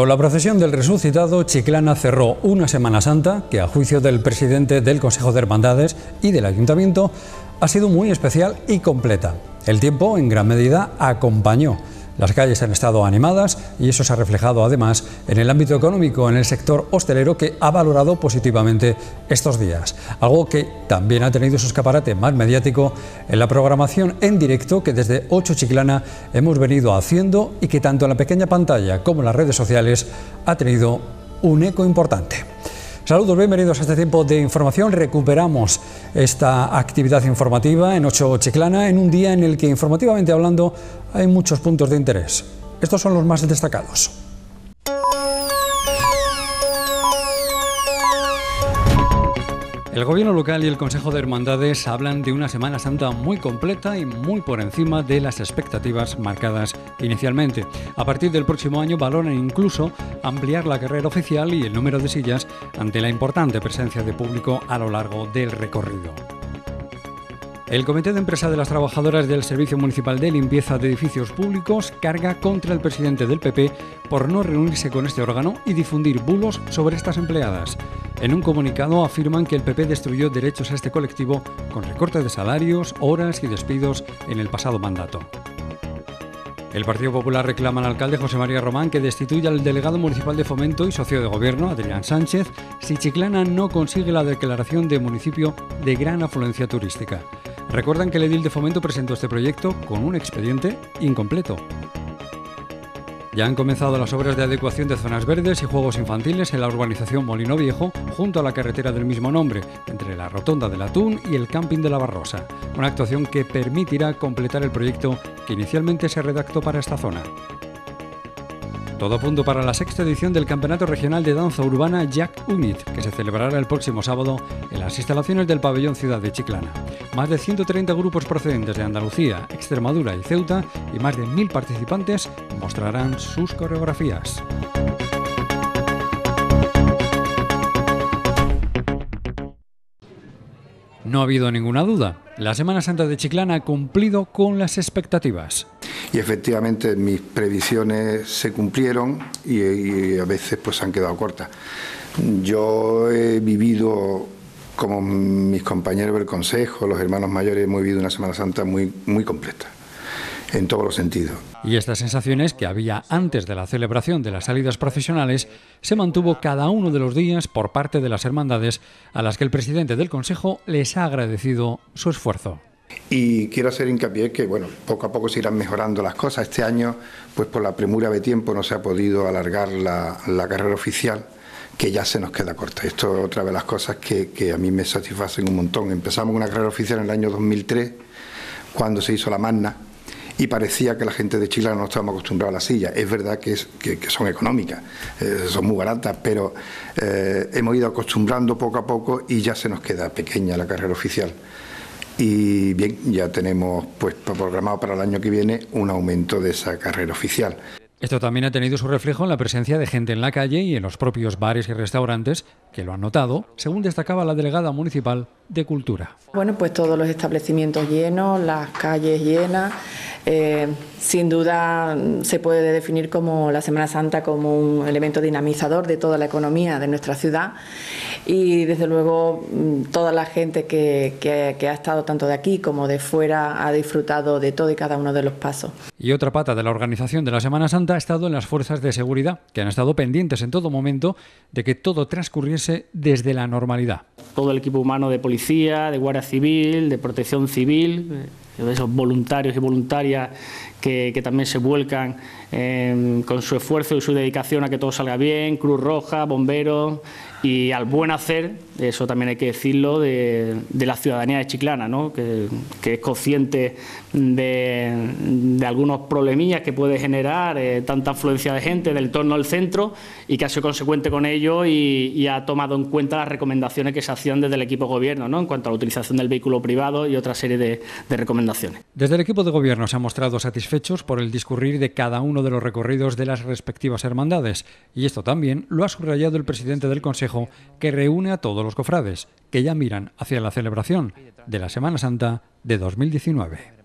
Con la procesión del resucitado, Chiclana cerró una Semana Santa que, a juicio del presidente del Consejo de Hermandades y del Ayuntamiento, ha sido muy especial y completa. El tiempo, en gran medida, acompañó las calles han estado animadas y eso se ha reflejado además en el ámbito económico, en el sector hostelero que ha valorado positivamente estos días. Algo que también ha tenido su escaparate más mediático en la programación en directo que desde Ocho Chiclana hemos venido haciendo y que tanto en la pequeña pantalla como en las redes sociales ha tenido un eco importante. Saludos, bienvenidos a este tiempo de información. Recuperamos esta actividad informativa en 8 Chiclana en un día en el que informativamente hablando hay muchos puntos de interés. Estos son los más destacados. El gobierno local y el Consejo de Hermandades hablan de una Semana Santa muy completa y muy por encima de las expectativas marcadas inicialmente. A partir del próximo año valoran incluso ampliar la carrera oficial y el número de sillas ante la importante presencia de público a lo largo del recorrido. El Comité de Empresa de las Trabajadoras del Servicio Municipal de Limpieza de Edificios Públicos carga contra el presidente del PP por no reunirse con este órgano y difundir bulos sobre estas empleadas. En un comunicado afirman que el PP destruyó derechos a este colectivo con recortes de salarios, horas y despidos en el pasado mandato. El Partido Popular reclama al alcalde José María Román que destituya al delegado municipal de fomento y socio de gobierno, Adrián Sánchez, si Chiclana no consigue la declaración de municipio de gran afluencia turística. Recuerdan que el edil de fomento presentó este proyecto con un expediente incompleto. Ya han comenzado las obras de adecuación de zonas verdes y juegos infantiles en la urbanización Molino Viejo, junto a la carretera del mismo nombre, entre la Rotonda del Atún y el Camping de la Barrosa, una actuación que permitirá completar el proyecto que inicialmente se redactó para esta zona. Todo punto para la sexta edición del Campeonato Regional de Danza Urbana Jack Unit, que se celebrará el próximo sábado en las instalaciones del Pabellón Ciudad de Chiclana. Más de 130 grupos procedentes de Andalucía, Extremadura y Ceuta y más de 1.000 participantes mostrarán sus coreografías. No ha habido ninguna duda. La Semana Santa de Chiclana ha cumplido con las expectativas y efectivamente mis previsiones se cumplieron y, a veces pues han quedado cortas. Yo he vivido como mis compañeros del Consejo, los hermanos mayores, hemos vivido una Semana Santa muy, muy completa en todos los sentidos. Y estas sensaciones que había antes de la celebración de las salidas profesionales se mantuvo cada uno de los días por parte de las hermandades a las que el presidente del Consejo les ha agradecido su esfuerzo. Y quiero hacer hincapié que, poco a poco se irán mejorando las cosas. Este año, pues por la premura de tiempo no se ha podido alargar la, carrera oficial, que ya se nos queda corta. Esto otra de las cosas que, a mí me satisfacen un montón. Empezamos una carrera oficial en el año 2003, cuando se hizo la Magna, y parecía que la gente de Chile no estaba acostumbrada a la silla. Es verdad que, son económicas, eh, son muy baratas, pero eh, hemos ido acostumbrando poco a poco y ya se nos queda pequeña la carrera oficial. Y bien, ya tenemos pues, programado para el año que viene un aumento de esa carrera oficial. Esto también ha tenido su reflejo en la presencia de gente en la calle y en los propios bares y restaurantes, que lo han notado, según destacaba la delegada municipal de Cultura. Bueno, pues todos los establecimientos llenos, las calles llenas. Eh, sin duda se puede definir como la Semana Santa como un elemento dinamizador de toda la economía de nuestra ciudad y desde luego mm, toda la gente que, que, que ha estado tanto de aquí como de fuera ha disfrutado de todo y cada uno de los pasos. Y otra pata de la organización de la Semana Santa ha estado en las fuerzas de seguridad que han estado pendientes en todo momento de que todo transcurriese desde la normalidad. Todo el equipo humano de policía policía, de guardia civil, de protección civil, eh, de esos voluntarios y voluntarias que, también se vuelcan em, con su esfuerzo y su dedicación a que todo salga bien, Cruz Roja, bomberos y al buen hacer, eso también hay que decirlo, de, la ciudadanía de Chiclana, que, que es consciente de, algunos problemillas que puede generar eh, tanta afluencia de gente del torno al centro y que ha sido consecuente con ello y, ha tomado en cuenta las recomendaciones que se hacían desde el equipo gobierno ¿no? en cuanto a la utilización del vehículo privado y otra serie de, de recomendaciones. Desde el equipo de gobierno se ha mostrado satisfechos por el discurrir de cada uno de los recorridos de las respectivas hermandades y esto también lo ha subrayado el presidente del Consejo que reúne a todos los cofrades que ya miran hacia la celebración de la Semana Santa de 2019.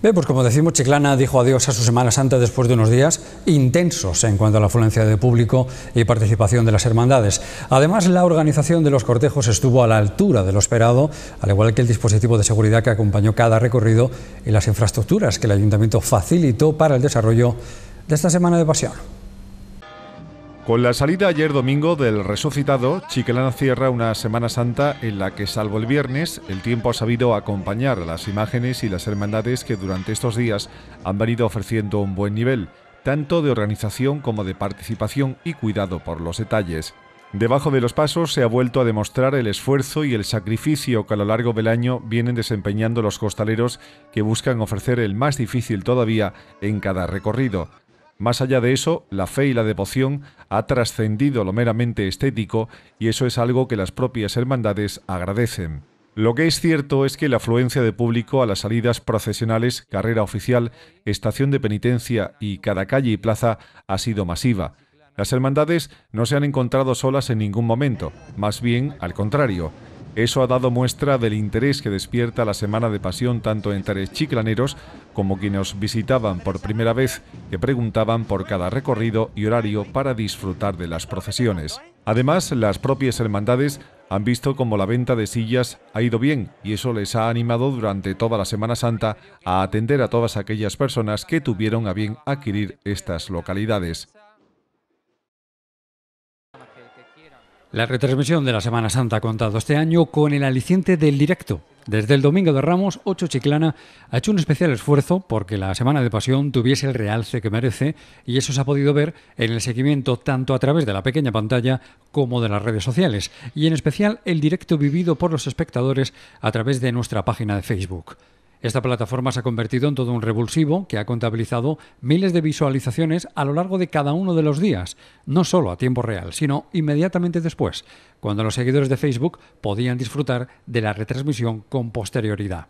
Bien, pues como decimos, Chiclana dijo adiós a su Semana Santa después de unos días intensos en cuanto a la afluencia de público y participación de las hermandades. Además, la organización de los cortejos estuvo a la altura de lo esperado, al igual que el dispositivo de seguridad que acompañó cada recorrido y las infraestructuras que el ayuntamiento facilitó para el desarrollo de esta Semana de Pasión. Con la salida ayer domingo del resucitado, Chiquelana cierra una Semana Santa en la que, salvo el viernes, el tiempo ha sabido acompañar las imágenes y las hermandades que durante estos días han venido ofreciendo un buen nivel, tanto de organización como de participación y cuidado por los detalles. Debajo de los pasos se ha vuelto a demostrar el esfuerzo y el sacrificio que a lo largo del año vienen desempeñando los costaleros que buscan ofrecer el más difícil todavía en cada recorrido. Más allá de eso, la fe y la devoción ha trascendido lo meramente estético y eso es algo que las propias hermandades agradecen. Lo que es cierto es que la afluencia de público a las salidas procesionales, carrera oficial, estación de penitencia y cada calle y plaza ha sido masiva. Las hermandades no se han encontrado solas en ningún momento, más bien al contrario. Eso ha dado muestra del interés que despierta la Semana de Pasión tanto entre chiclaneros como quienes visitaban por primera vez, y preguntaban por cada recorrido y horario para disfrutar de las procesiones. Además, las propias hermandades han visto como la venta de sillas ha ido bien y eso les ha animado durante toda la Semana Santa a atender a todas aquellas personas que tuvieron a bien adquirir estas localidades. La retransmisión de la Semana Santa ha contado este año con el aliciente del directo. Desde el Domingo de Ramos, Ocho Chiclana ha hecho un especial esfuerzo porque la Semana de Pasión tuviese el realce que merece y eso se ha podido ver en el seguimiento tanto a través de la pequeña pantalla como de las redes sociales y en especial el directo vivido por los espectadores a través de nuestra página de Facebook. Esta plataforma se ha convertido en todo un revulsivo que ha contabilizado miles de visualizaciones a lo largo de cada uno de los días, no solo a tiempo real, sino inmediatamente después, cuando los seguidores de Facebook podían disfrutar de la retransmisión con posterioridad.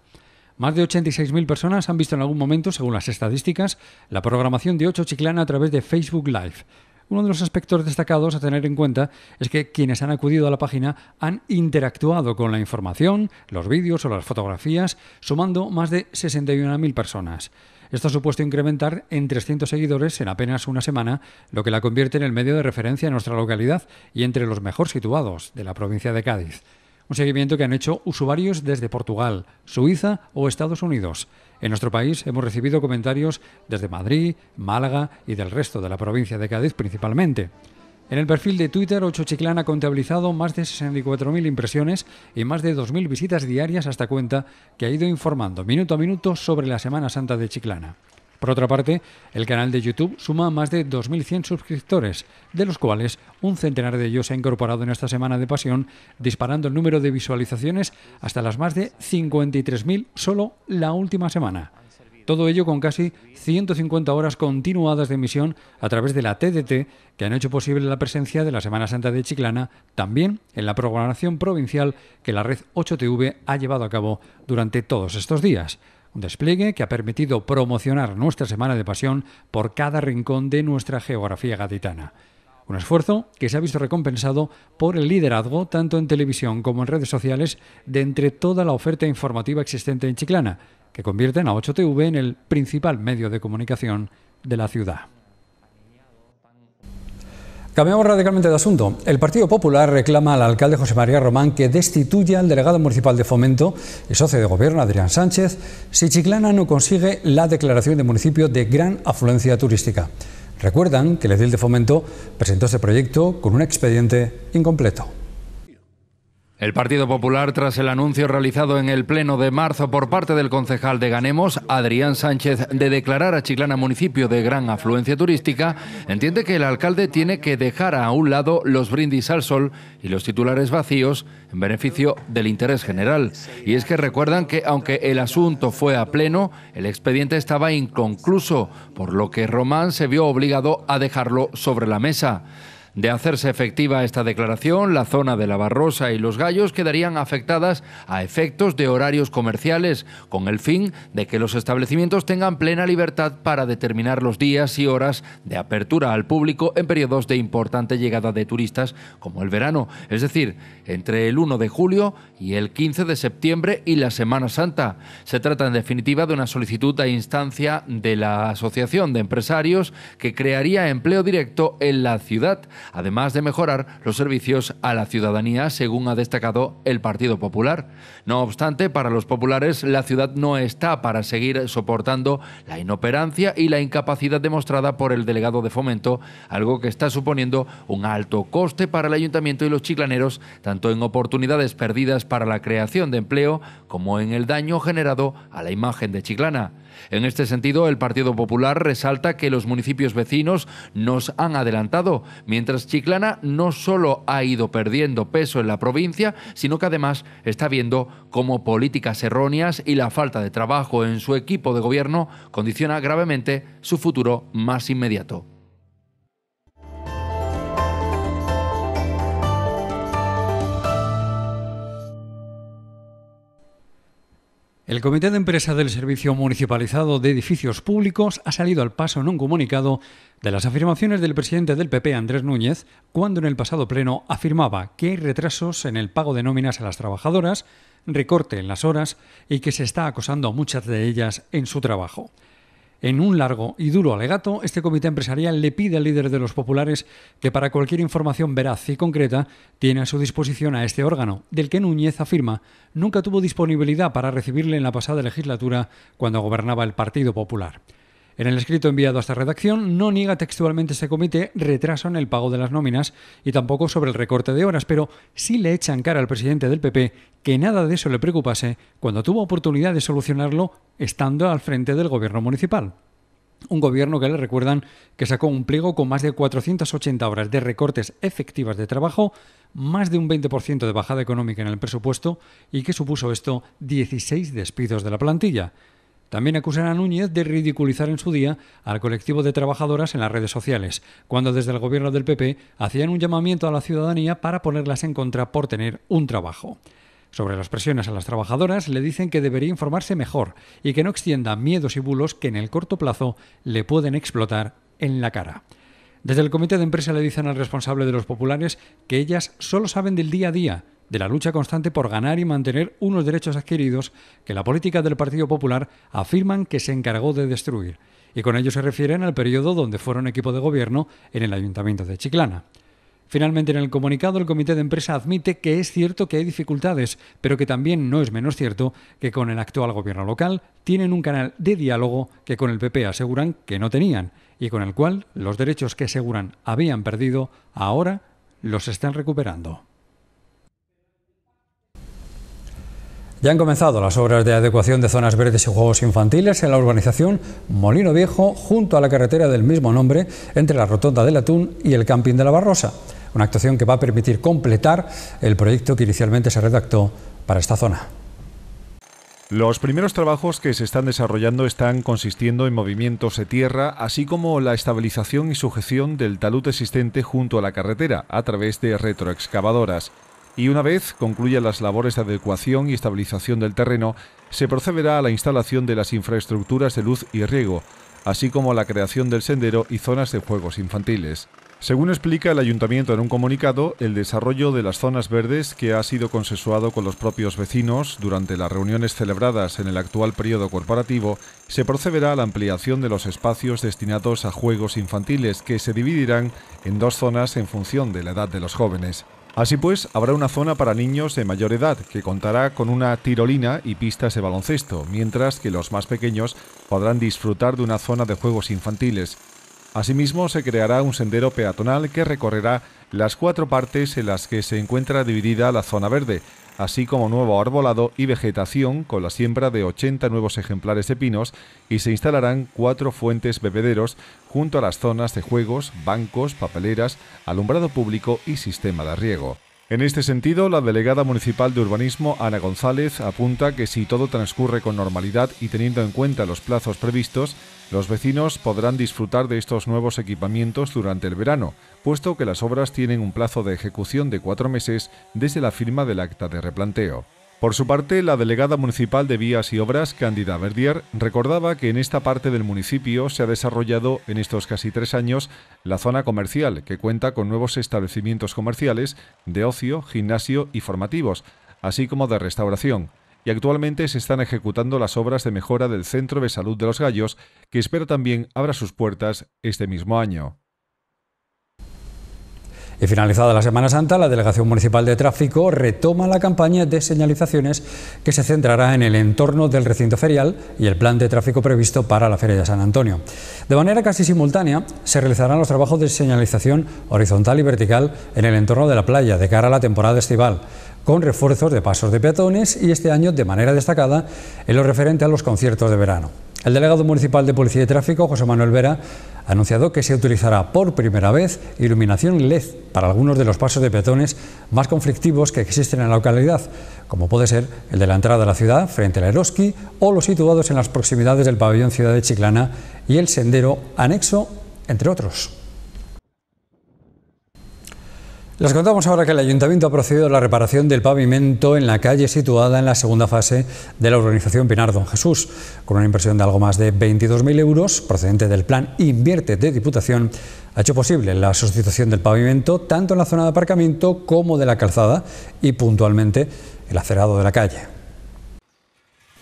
Más de 86.000 personas han visto en algún momento, según las estadísticas, la programación de 8 Chiclana a través de Facebook Live. Uno de los aspectos destacados a tener en cuenta es que quienes han acudido a la página han interactuado con la información, los vídeos o las fotografías, sumando más de 61.000 personas. Esto ha supuesto incrementar en 300 seguidores en apenas una semana, lo que la convierte en el medio de referencia en nuestra localidad y entre los mejor situados de la provincia de Cádiz un seguimiento que han hecho usuarios desde Portugal, Suiza o Estados Unidos. En nuestro país hemos recibido comentarios desde Madrid, Málaga y del resto de la provincia de Cádiz principalmente. En el perfil de Twitter, 8 Chiclana ha contabilizado más de 64.000 impresiones y más de 2.000 visitas diarias hasta cuenta que ha ido informando minuto a minuto sobre la Semana Santa de Chiclana. Por otra parte, el canal de YouTube suma más de 2.100 suscriptores, de los cuales un centenar de ellos se ha incorporado en esta semana de pasión, disparando el número de visualizaciones hasta las más de 53.000 solo la última semana. Todo ello con casi 150 horas continuadas de emisión a través de la TDT, que han hecho posible la presencia de la Semana Santa de Chiclana, también en la programación provincial que la red 8TV ha llevado a cabo durante todos estos días. Un despliegue que ha permitido promocionar nuestra Semana de Pasión por cada rincón de nuestra geografía gaditana. Un esfuerzo que se ha visto recompensado por el liderazgo, tanto en televisión como en redes sociales, de entre toda la oferta informativa existente en Chiclana, que convierten a 8TV en el principal medio de comunicación de la ciudad. Cambiamos radicalmente de asunto. El Partido Popular reclama al alcalde José María Román que destituya al delegado municipal de Fomento y socio de gobierno Adrián Sánchez si Chiclana no consigue la declaración de municipio de gran afluencia turística. Recuerdan que el edil de Fomento presentó este proyecto con un expediente incompleto. El Partido Popular, tras el anuncio realizado en el Pleno de marzo por parte del concejal de Ganemos, Adrián Sánchez, de declarar a Chiclana municipio de gran afluencia turística, entiende que el alcalde tiene que dejar a un lado los brindis al sol y los titulares vacíos en beneficio del interés general. Y es que recuerdan que, aunque el asunto fue a Pleno, el expediente estaba inconcluso, por lo que Román se vio obligado a dejarlo sobre la mesa. De hacerse efectiva esta declaración, la zona de la Barrosa y los Gallos quedarían afectadas a efectos de horarios comerciales, con el fin de que los establecimientos tengan plena libertad para determinar los días y horas de apertura al público en periodos de importante llegada de turistas, como el verano, es decir, entre el 1 de julio y el 15 de septiembre y la Semana Santa. Se trata en definitiva de una solicitud a instancia de la Asociación de Empresarios que crearía empleo directo en la ciudad además de mejorar los servicios a la ciudadanía, según ha destacado el Partido Popular. No obstante, para los populares la ciudad no está para seguir soportando la inoperancia y la incapacidad demostrada por el delegado de fomento, algo que está suponiendo un alto coste para el ayuntamiento y los chiclaneros, tanto en oportunidades perdidas para la creación de empleo como en el daño generado a la imagen de Chiclana. En este sentido, el Partido Popular resalta que los municipios vecinos nos han adelantado, mientras Chiclana no solo ha ido perdiendo peso en la provincia, sino que además está viendo cómo políticas erróneas y la falta de trabajo en su equipo de gobierno condiciona gravemente su futuro más inmediato. El Comité de Empresa del Servicio Municipalizado de Edificios Públicos ha salido al paso en un comunicado de las afirmaciones del presidente del PP, Andrés Núñez, cuando en el pasado pleno afirmaba que hay retrasos en el pago de nóminas a las trabajadoras, recorte en las horas y que se está acosando a muchas de ellas en su trabajo. En un largo y duro alegato, este comité empresarial le pide al líder de los populares que para cualquier información veraz y concreta tiene a su disposición a este órgano, del que Núñez afirma nunca tuvo disponibilidad para recibirle en la pasada legislatura cuando gobernaba el Partido Popular. En el escrito enviado a esta redacción no niega textualmente ese comité retraso en el pago de las nóminas y tampoco sobre el recorte de horas, pero sí le echan cara al presidente del PP que nada de eso le preocupase cuando tuvo oportunidad de solucionarlo estando al frente del gobierno municipal. Un gobierno que le recuerdan que sacó un pliego con más de 480 horas de recortes efectivas de trabajo, más de un 20% de bajada económica en el presupuesto y que supuso esto 16 despidos de la plantilla. También acusan a Núñez de ridiculizar en su día al colectivo de trabajadoras en las redes sociales, cuando desde el gobierno del PP hacían un llamamiento a la ciudadanía para ponerlas en contra por tener un trabajo. Sobre las presiones a las trabajadoras le dicen que debería informarse mejor y que no extienda miedos y bulos que en el corto plazo le pueden explotar en la cara. Desde el comité de empresa le dicen al responsable de los populares que ellas solo saben del día a día, de la lucha constante por ganar y mantener unos derechos adquiridos que la política del Partido Popular afirman que se encargó de destruir, y con ello se refieren al periodo donde fueron equipo de gobierno en el Ayuntamiento de Chiclana. Finalmente, en el comunicado, el comité de empresa admite que es cierto que hay dificultades, pero que también no es menos cierto que con el actual gobierno local tienen un canal de diálogo que con el PP aseguran que no tenían y con el cual los derechos que aseguran habían perdido ahora los están recuperando. Ya han comenzado las obras de adecuación de zonas verdes y juegos infantiles en la urbanización Molino Viejo, junto a la carretera del mismo nombre, entre la Rotonda del Atún y el Camping de la Barrosa. Una actuación que va a permitir completar el proyecto que inicialmente se redactó para esta zona. Los primeros trabajos que se están desarrollando están consistiendo en movimientos de tierra, así como la estabilización y sujeción del talud existente junto a la carretera a través de retroexcavadoras y una vez concluyan las labores de adecuación y estabilización del terreno, se procederá a la instalación de las infraestructuras de luz y riego, así como a la creación del sendero y zonas de juegos infantiles. Según explica el ayuntamiento en un comunicado, el desarrollo de las zonas verdes que ha sido consensuado con los propios vecinos durante las reuniones celebradas en el actual periodo corporativo, se procederá a la ampliación de los espacios destinados a juegos infantiles que se dividirán en dos zonas en función de la edad de los jóvenes. Así pues, habrá una zona para niños de mayor edad que contará con una tirolina y pistas de baloncesto, mientras que los más pequeños podrán disfrutar de una zona de juegos infantiles. Asimismo, se creará un sendero peatonal que recorrerá las cuatro partes en las que se encuentra dividida la zona verde, así como nuevo arbolado y vegetación con la siembra de 80 nuevos ejemplares de pinos y se instalarán cuatro fuentes bebederos junto a las zonas de juegos, bancos, papeleras, alumbrado público y sistema de riego. En este sentido, la delegada municipal de urbanismo, Ana González, apunta que si todo transcurre con normalidad y teniendo en cuenta los plazos previstos, los vecinos podrán disfrutar de estos nuevos equipamientos durante el verano, puesto que las obras tienen un plazo de ejecución de cuatro meses desde la firma del acta de replanteo. Por su parte, la delegada municipal de Vías y Obras, Cándida Verdier, recordaba que en esta parte del municipio se ha desarrollado en estos casi tres años la zona comercial, que cuenta con nuevos establecimientos comerciales de ocio, gimnasio y formativos, así como de restauración. Y actualmente se están ejecutando las obras de mejora del Centro de Salud de los Gallos, que espero también abra sus puertas este mismo año. Y finalizada la Semana Santa, la Delegación Municipal de Tráfico retoma la campaña de señalizaciones que se centrará en el entorno del recinto ferial y el plan de tráfico previsto para la Feria de San Antonio. De manera casi simultánea, se realizarán los trabajos de señalización horizontal y vertical en el entorno de la playa de cara a la temporada estival con refuerzos de pasos de peatones y este año de manera destacada en lo referente a los conciertos de verano. El delegado municipal de Policía y Tráfico, José Manuel Vera, ha anunciado que se utilizará por primera vez iluminación LED para algunos de los pasos de peatones más conflictivos que existen en la localidad, como puede ser el de la entrada a la ciudad frente a la Eroski o los situados en las proximidades del pabellón Ciudad de Chiclana y el sendero anexo, entre otros. Les contamos ahora que el Ayuntamiento ha procedido a la reparación del pavimento en la calle situada en la segunda fase de la urbanización Pinar Don Jesús, con una inversión de algo más de 22.000 euros procedente del plan Invierte de Diputación, ha hecho posible la sustitución del pavimento tanto en la zona de aparcamiento como de la calzada y puntualmente el acerado de la calle.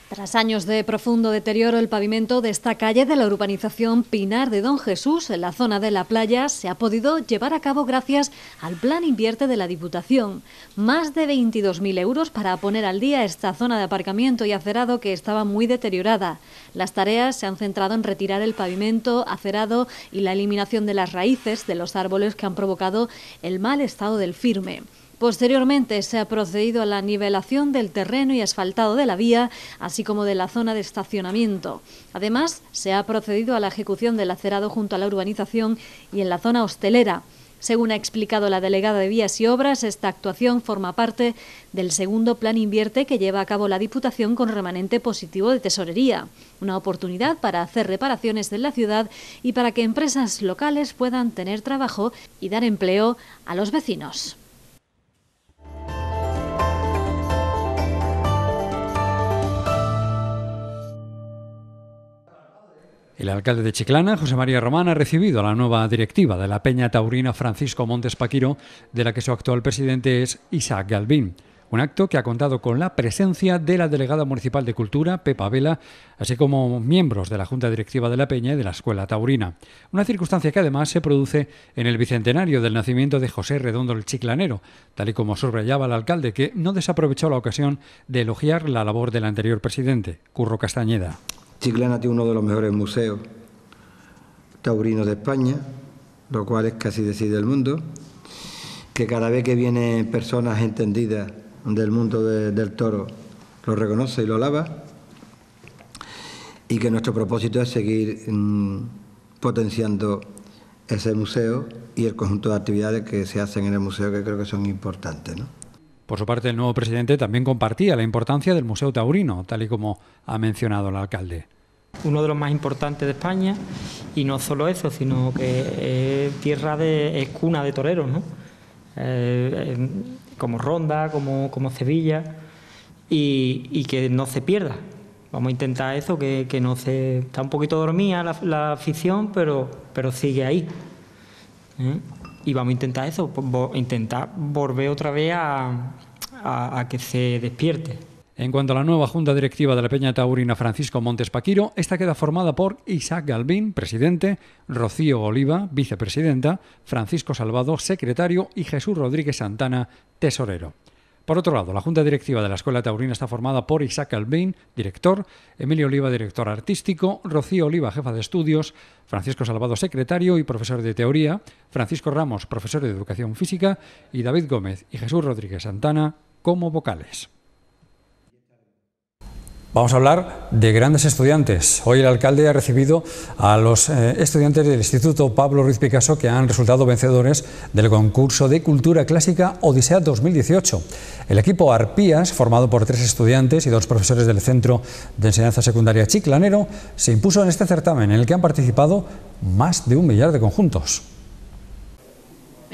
Tras años de profundo deterioro, el pavimento de esta calle de la urbanización Pinar de Don Jesús, en la zona de la playa, se ha podido llevar a cabo gracias al Plan Invierte de la Diputación. Más de 22.000 euros para poner al día esta zona de aparcamiento y acerado que estaba muy deteriorada. Las tareas se han centrado en retirar el pavimento, acerado y la eliminación de las raíces de los árboles que han provocado el mal estado del firme. Posteriormente se ha procedido a la nivelación del terreno y asfaltado de la vía, así como de la zona de estacionamiento. Además, se ha procedido a la ejecución del acerado junto a la urbanización y en la zona hostelera. Según ha explicado la delegada de Vías y Obras, esta actuación forma parte del segundo plan Invierte que lleva a cabo la Diputación con remanente positivo de tesorería. Una oportunidad para hacer reparaciones en la ciudad y para que empresas locales puedan tener trabajo y dar empleo a los vecinos. El alcalde de Chiclana, José María Román, ha recibido a la nueva directiva de la Peña Taurina Francisco Montes Paquiro, de la que su actual presidente es Isaac Galvín. Un acto que ha contado con la presencia de la delegada municipal de Cultura, Pepa Vela, así como miembros de la Junta Directiva de la Peña y de la Escuela Taurina. Una circunstancia que además se produce en el bicentenario del nacimiento de José Redondo el Chiclanero, tal y como subrayaba el alcalde, que no desaprovechó la ocasión de elogiar la labor del anterior presidente, Curro Castañeda. Chiclana tiene uno de los mejores museos taurinos de España, lo cual es casi decir del mundo, que cada vez que vienen personas entendidas del mundo del toro, lo reconoce y lo alaba, y que nuestro propósito es seguir mm, potenciando ese museo y el conjunto de actividades que se hacen en el museo que creo que son importantes. Por su parte, el nuevo presidente también compartía la importancia del Museo Taurino, tal y como ha mencionado el alcalde. Uno de los más importantes de España, y no solo eso, sino que es tierra de es cuna de toreros, eh, como Ronda, como, como Sevilla, y, que no se pierda. Vamos a intentar eso, que, no se. Está un poquito dormida la, afición, pero, pero sigue ahí. ¿eh? y vamos a intentar eso, intentar volver otra vez a, que se despierte. En cuanto a la nueva Junta Directiva de la Peña Taurina Francisco Montes Paquiro, esta queda formada por Isaac Galvín, presidente, Rocío Oliva, vicepresidenta, Francisco Salvado, secretario y Jesús Rodríguez Santana, tesorero. Por otro lado, la Junta Directiva de la Escuela Taurina está formada por Isaac Albain, director, Emilio Oliva, director artístico, Rocío Oliva, jefa de estudios, Francisco Salvado, secretario y profesor de teoría, Francisco Ramos, profesor de educación física, y David Gómez y Jesús Rodríguez Santana como vocales. Vamos a hablar de grandes estudiantes. Hoy el alcalde ha recibido a los eh, estudiantes del Instituto Pablo Ruiz Picasso que han resultado vencedores del concurso de cultura clásica Odisea 2018. El equipo Arpías, formado por tres estudiantes y dos profesores del Centro de Enseñanza Secundaria Chiclanero, se impuso en este certamen en el que han participado más de un millar de conjuntos.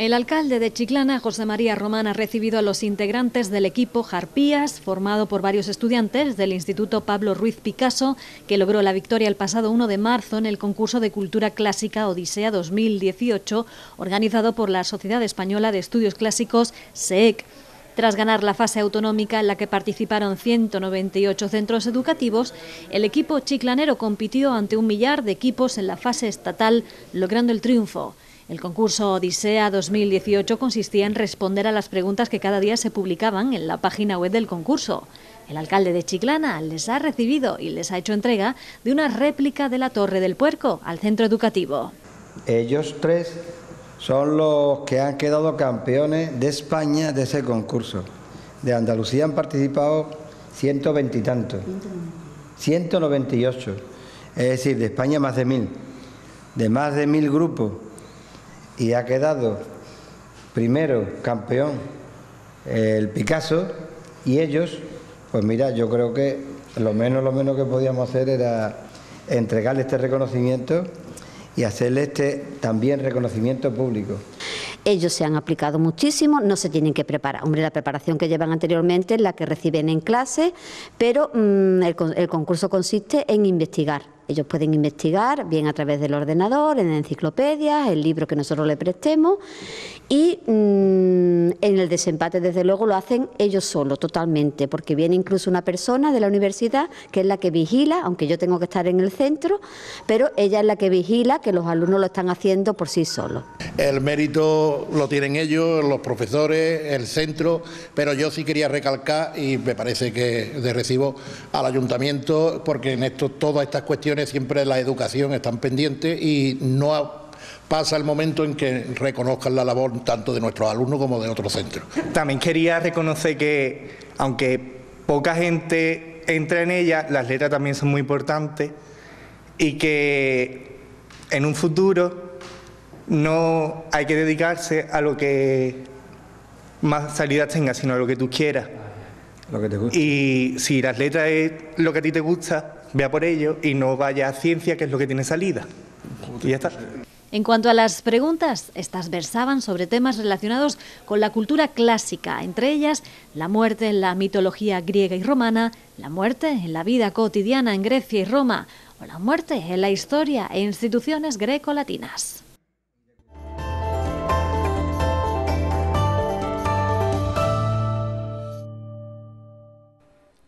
El alcalde de Chiclana, José María Román, ha recibido a los integrantes del equipo Jarpías, formado por varios estudiantes del Instituto Pablo Ruiz Picasso, que logró la victoria el pasado 1 de marzo en el concurso de cultura clásica Odisea 2018, organizado por la Sociedad Española de Estudios Clásicos, SEEC. Tras ganar la fase autonómica en la que participaron 198 centros educativos, el equipo chiclanero compitió ante un millar de equipos en la fase estatal, logrando el triunfo. El concurso Odisea 2018 consistía en responder a las preguntas que cada día se publicaban en la página web del concurso. El alcalde de Chiclana les ha recibido y les ha hecho entrega de una réplica de la Torre del Puerco al centro educativo. Ellos tres son los que han quedado campeones de España de ese concurso. De Andalucía han participado 120 y 198, es decir, de España más de mil, de más de mil grupos y ha quedado primero campeón el Picasso y ellos, pues mira, yo creo que lo menos, lo menos que podíamos hacer era entregarle este reconocimiento y hacerle este también reconocimiento público. Ellos se han aplicado muchísimo, no se tienen que preparar. Hombre, la preparación que llevan anteriormente es la que reciben en clase, pero mm, el concurso consiste en investigar ellos pueden investigar bien a través del ordenador, en enciclopedias, el libro que nosotros le prestemos y mm, en el desempate desde luego lo hacen ellos solos totalmente porque viene incluso una persona de la universidad que es la que vigila, aunque yo tengo que estar en el centro, pero ella es la que vigila que los alumnos lo están haciendo por sí solos. El mérito lo tienen ellos, los profesores, el centro, pero yo sí quería recalcar y me parece que de recibo al ayuntamiento porque en esto todas estas cuestiones siempre la educación están pendientes y no pasa el momento en que reconozcan la labor tanto de nuestros alumnos como de otros centros. También quería reconocer que, aunque poca gente entra en ella, las letras también son muy importantes y que en un futuro no hay que dedicarse a lo que más salidas tenga, sino a lo que tú quieras. Y si las letras es lo que a ti te gusta, vea por ello y no vaya a ciencia, que es lo que tiene salida. Y ya está. En cuanto a las preguntas, estas versaban sobre temas relacionados con la cultura clásica, entre ellas la muerte en la mitología griega y romana, la muerte en la vida cotidiana en Grecia y Roma, o la muerte en la historia e instituciones greco-latinas.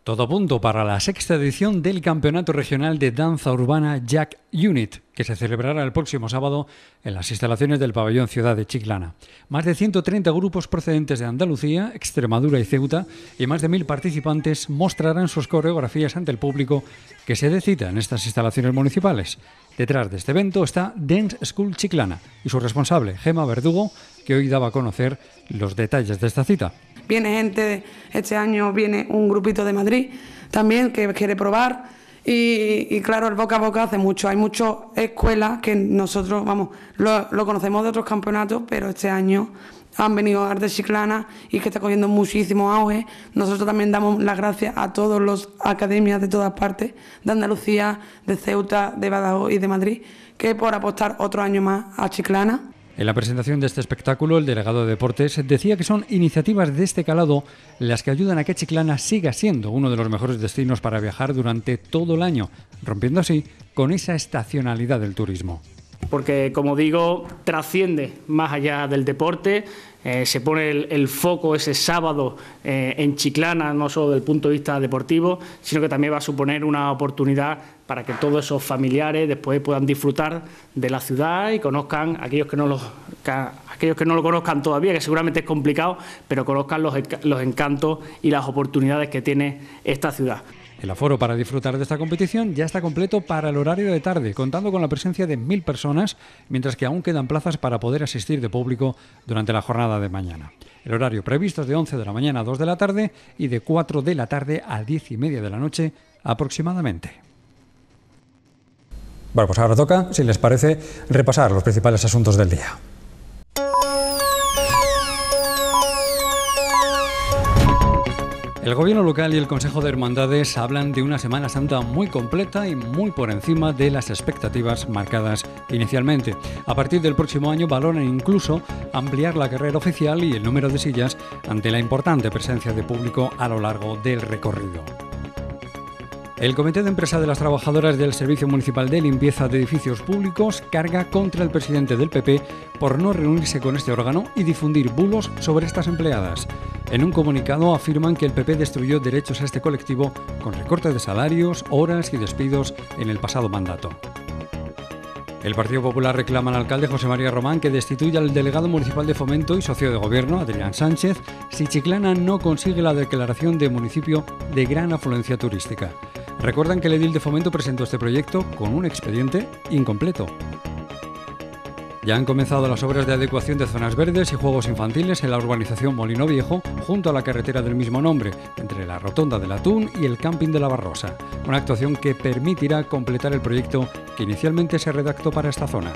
Todo punto para la sexta edición del Campeonato Regional de Danza Urbana Jack Unit, que se celebrará el próximo sábado en las instalaciones del pabellón Ciudad de Chiclana. Más de 130 grupos procedentes de Andalucía, Extremadura y Ceuta y más de mil participantes mostrarán sus coreografías ante el público que se decita en estas instalaciones municipales. Detrás de este evento está Dance School Chiclana y su responsable, Gema Verdugo, que hoy daba a conocer los detalles de esta cita viene gente, este año viene un grupito de Madrid también que quiere probar. Y, claro, el boca a boca hace mucho. Hay muchas escuelas que nosotros, vamos, lo, conocemos de otros campeonatos, pero este año han venido Arte Chiclana y que está cogiendo muchísimo auge. Nosotros también damos las gracias a todos los academias de todas partes, de Andalucía, de Ceuta, de Badajoz y de Madrid, que por apostar otro año más a Chiclana. En la presentación de este espectáculo, el delegado de Deportes decía que son iniciativas de este calado las que ayudan a que Chiclana siga siendo uno de los mejores destinos para viajar durante todo el año, rompiendo así con esa estacionalidad del turismo. Porque, como digo, trasciende más allá del deporte, eh, se pone el, foco ese sábado eh, en Chiclana, no solo desde el punto de vista deportivo, sino que también va a suponer una oportunidad para que todos esos familiares después puedan disfrutar de la ciudad y conozcan aquellos que no aquellos que no lo conozcan todavía, que seguramente es complicado, pero conozcan los, los encantos y las oportunidades que tiene esta ciudad. El aforo para disfrutar de esta competición ya está completo para el horario de tarde, contando con la presencia de mil personas, mientras que aún quedan plazas para poder asistir de público durante la jornada de mañana. El horario previsto es de 11 de la mañana a 2 de la tarde y de 4 de la tarde a 10 y media de la noche aproximadamente. Bueno, pues ahora toca, si les parece, repasar los principales asuntos del día. El gobierno local y el Consejo de Hermandades hablan de una Semana Santa muy completa y muy por encima de las expectativas marcadas inicialmente. A partir del próximo año valoran incluso ampliar la carrera oficial y el número de sillas ante la importante presencia de público a lo largo del recorrido. El Comité de Empresa de las Trabajadoras del Servicio Municipal de Limpieza de Edificios Públicos carga contra el presidente del PP por no reunirse con este órgano y difundir bulos sobre estas empleadas. En un comunicado afirman que el PP destruyó derechos a este colectivo con recortes de salarios, horas y despidos en el pasado mandato. El Partido Popular reclama al alcalde José María Román que destituya al delegado municipal de fomento y socio de gobierno, Adrián Sánchez, si Chiclana no consigue la declaración de municipio de gran afluencia turística. Recuerdan que el edil de fomento presentó este proyecto con un expediente incompleto. Ya han comenzado las obras de adecuación de zonas verdes y juegos infantiles en la urbanización Molino Viejo, junto a la carretera del mismo nombre, entre la Rotonda del Atún y el Camping de la Barrosa, una actuación que permitirá completar el proyecto que inicialmente se redactó para esta zona.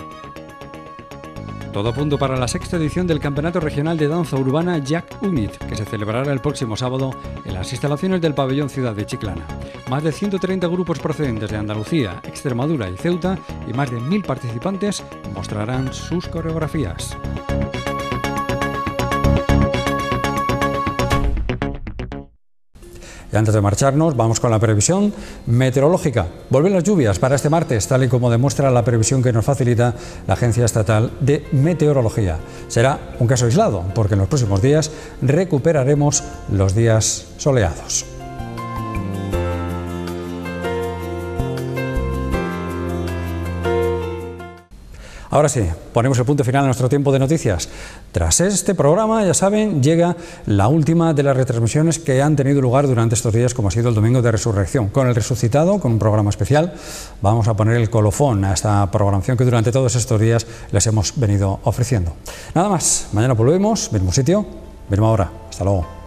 Todo punto para la sexta edición del Campeonato Regional de Danza Urbana Jack Unit, que se celebrará el próximo sábado en las instalaciones del Pabellón Ciudad de Chiclana. Más de 130 grupos procedentes de Andalucía, Extremadura y Ceuta y más de 1.000 participantes mostrarán sus coreografías. antes de marcharnos, vamos con la previsión meteorológica. Vuelven las lluvias para este martes, tal y como demuestra la previsión que nos facilita la Agencia Estatal de Meteorología. Será un caso aislado, porque en los próximos días recuperaremos los días soleados. Ahora sí, ponemos el punto final de nuestro tiempo de noticias. Tras este programa, ya saben, llega la última de las retransmisiones que han tenido lugar durante estos días, como ha sido el Domingo de Resurrección. Con el resucitado, con un programa especial, vamos a poner el colofón a esta programación que durante todos estos días les hemos venido ofreciendo. Nada más, mañana volvemos, mismo sitio, misma hora. Hasta luego.